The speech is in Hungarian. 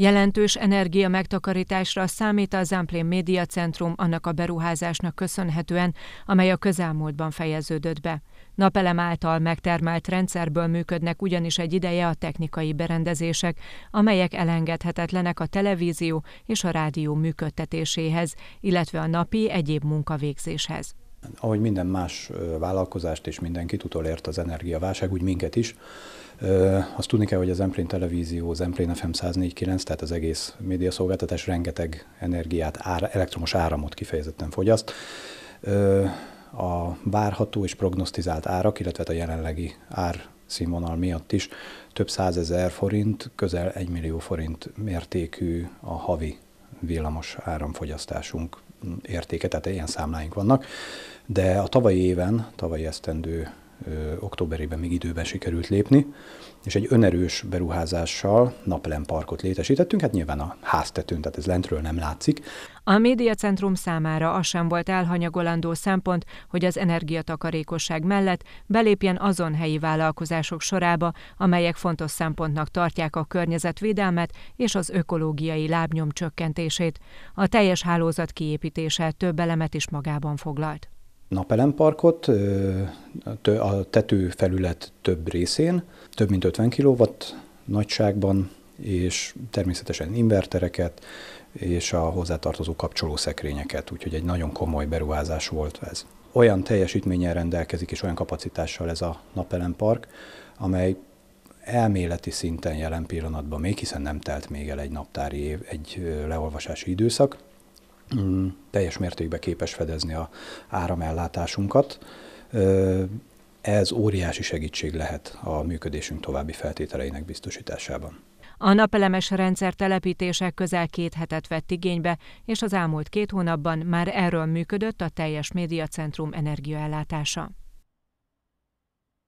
Jelentős energia megtakarításra számít a Zemplén Média Centrum annak a beruházásnak köszönhetően, amely a közelmúltban fejeződött be. Napelem által megtermelt rendszerből működnek ugyanis egy ideje a technikai berendezések, amelyek elengedhetetlenek a televízió és a rádió működtetéséhez, illetve a napi egyéb munkavégzéshez. Ahogy minden más vállalkozást és mindenkit utolért az energiaválság, úgy minket is. Azt tudni kell, hogy az Emplén Televízió, az Emplén FM 104.9, tehát az egész médiaszolgáltatás rengeteg energiát, ára, elektromos áramot kifejezetten fogyaszt a várható és prognosztizált árak, illetve a jelenlegi ár színvonal miatt is több százezer forint, közel egy millió forint mértékű a havi villamos áramfogyasztásunk értéke, tehát ilyen számláink vannak, de a tavalyi éven, tavalyi esztendő októberében még időben sikerült lépni, és egy önerős beruházással parkot létesítettünk, hát nyilván a háztetőn, tehát ez lentről nem látszik. A médiacentrum számára az sem volt elhanyagolandó szempont, hogy az energiatakarékosság mellett belépjen azon helyi vállalkozások sorába, amelyek fontos szempontnak tartják a környezetvédelmet és az ökológiai lábnyom csökkentését. A teljes hálózat kiépítése több elemet is magában foglalt napelemparkot a tetőfelület több részén, több mint 50 kW nagyságban, és természetesen invertereket, és a hozzátartozó kapcsolószekrényeket, úgyhogy egy nagyon komoly beruházás volt ez. Olyan teljesítménnyel rendelkezik és olyan kapacitással ez a napelempark, amely elméleti szinten jelen pillanatban még, hiszen nem telt még el egy naptári év, egy leolvasási időszak, teljes mértékben képes fedezni a áramellátásunkat. Ez óriási segítség lehet a működésünk további feltételeinek biztosításában. A napelemes rendszer telepítése közel két hetet vett igénybe, és az elmúlt két hónapban már erről működött a teljes médiacentrum energiaellátása.